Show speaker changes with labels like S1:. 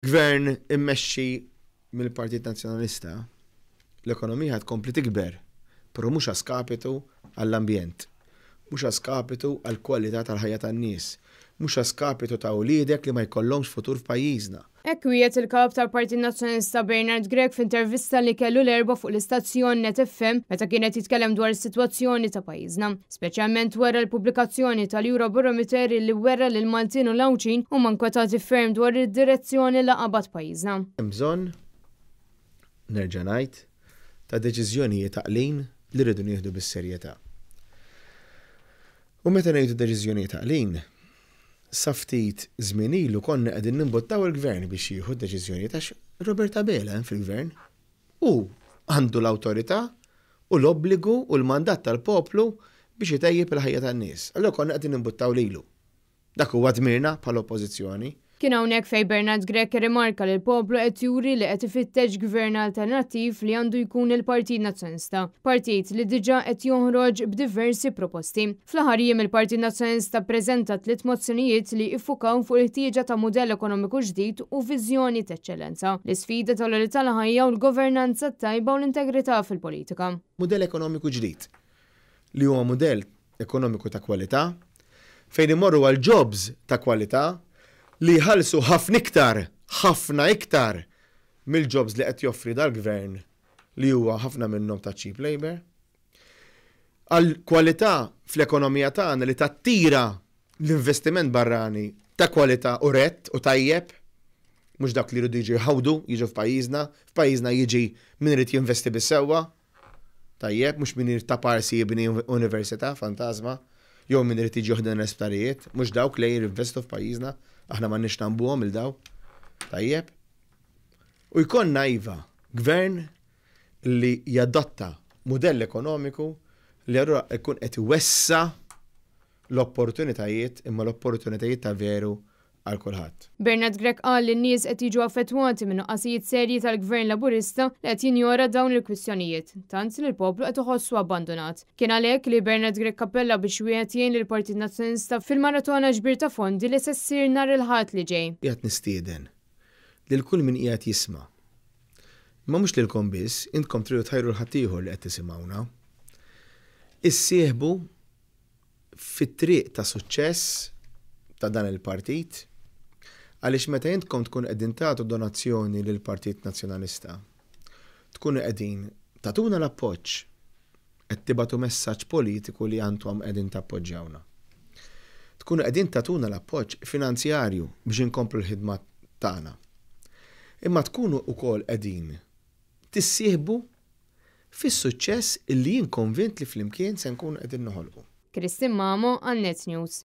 S1: gvern immexxi mill-Partit Nazzjonalista, l-ekonomija tkompli tikber, però mhux għaskapitu għall-ambjent, mhux għaskapitu għall-kwalità tal-ħajja tan-nies, mhux għaskapitu ta' wliedek li ma jkollhomx futur f'pajjiżna
S2: wieħed il-kap tal-Parti Nazzjonista Bernard Grek f'intervista li kellu l-erba fuq l-istazzjon Net FM meta kienet jitkellem dwar is-sitwazzjoni ta' pajjiżna, speċjalment wara l-pubblikazzjoni tal-Eurobarometer li wera lil Maltin u Lawċin u mankwetati ferm dwar id-direzzjoni la qabad pajjiżna.
S1: Hemm bżonn nerġa' ngħid ta' deċiżjonijiet taqlin li rridu nieħdu bis-serjetà. U meta ngħidu deċiżjonijiet taqlin, saftit zminilu konna għedin nimbottaw il-gvern biex jieħu deċizjoni tax Roberta Belen fil-gvern. U għandu l autorita u l-obbligu u l-mandat tal-poplu biex jitejjib il-ħajja tan-nies. Allora konna qegħdin nimbuttaw lilu. Dak huwa dmirna pal oppożizzjoni.
S2: Kien hawnhekk fej Bernard Grek rimarka li l-poplu qed juri li qed ifittex gvern alternattiv li għandu jkun il-Partit Nazzjonista, partit li diġà qed joħroġ b'diversi proposti. Fl-aħħar jiem il-Partit Nazzjonista preżenta tliet mozzjonijiet li jiffukaw fuq il-ħtieġa ta' mudell ekonomiku ġdid u viżjoni t eċċellenza, l-isfida tal-olità tal ħajja u l-governanza tajba u l-integrità fil-politika.
S1: Mudell ekonomiku ġdid li huwa mudell ekonomiku ta' kwalità fejn imorru għal jobs ta' kwalità li jħallsu ħafna iktar, ħafna iktar mill-jobs li qed joffri dal-gvern li huwa ħafna minnhom ta' cheap labor. Għal kwalità fl-ekonomija tagħna li tattira l-investiment barrani ta' kwalità u rett u tajjeb, mhux dak li rridu jiġi jħawdu, jiġu f'pajjiżna, f'pajjiżna jiġi min irid jinvesti bis-sewwa, tajjeb, mhux min irid ta' parsi jibni università, fantasma jew min irid jiġi joħdan l-isptarijiet, mhux dawk li jirrinvestu f'pajjiżna, aħna ma nix nambuhom il daw. Tajjeb. U jkun naiva gvern li jadotta modell ekonomiku li għarra jkun qed wessa l-opportunitajiet imma l-opportunitajiet ta' veru għal kulħadd.
S2: Bernard Grek qal li n-nies qed jiġu affettwati minn nuqqasijiet serji tal-Gvern Laburista li qed jinjora dawn il-kwistjonijiet, tant li l-poplu qed iħossu abbandonat. Kien għalhekk li Bernard Grek kappella biex wieħed jgħin lill-Partit Nazzjonista fil-maratona ġbir ta' fondi li se ssir nhar il-ħadd li ġej.
S1: Qiegħed nistieden lil kull min qiegħed jisma'. Ma mhux lilkom biss, intkom tridu tħajru l-ħaddieħor li qed tisimgħuna. Issieħbu fit-triq ta' suċċess ta' dan il-partit Għaliex meta jintkom tkun qegħdin tagħtu donazzjoni lil Partit Nazzjonalista, tkun qegħdin tatuna l-appoġġ qed tibatu messaġġ politiku li għandhom qegħdin tappoġġjawna. Tkun qegħdin tatuna l-appoġġ finanzjarju biex inkomplu l-ħidma tagħna. Imma tkunu wkoll qegħdin tissieħbu fis-suċċess li jinkonvint li li flimkien se nkun qegħdin noħolqu.
S2: Kristin Mamo Annet News.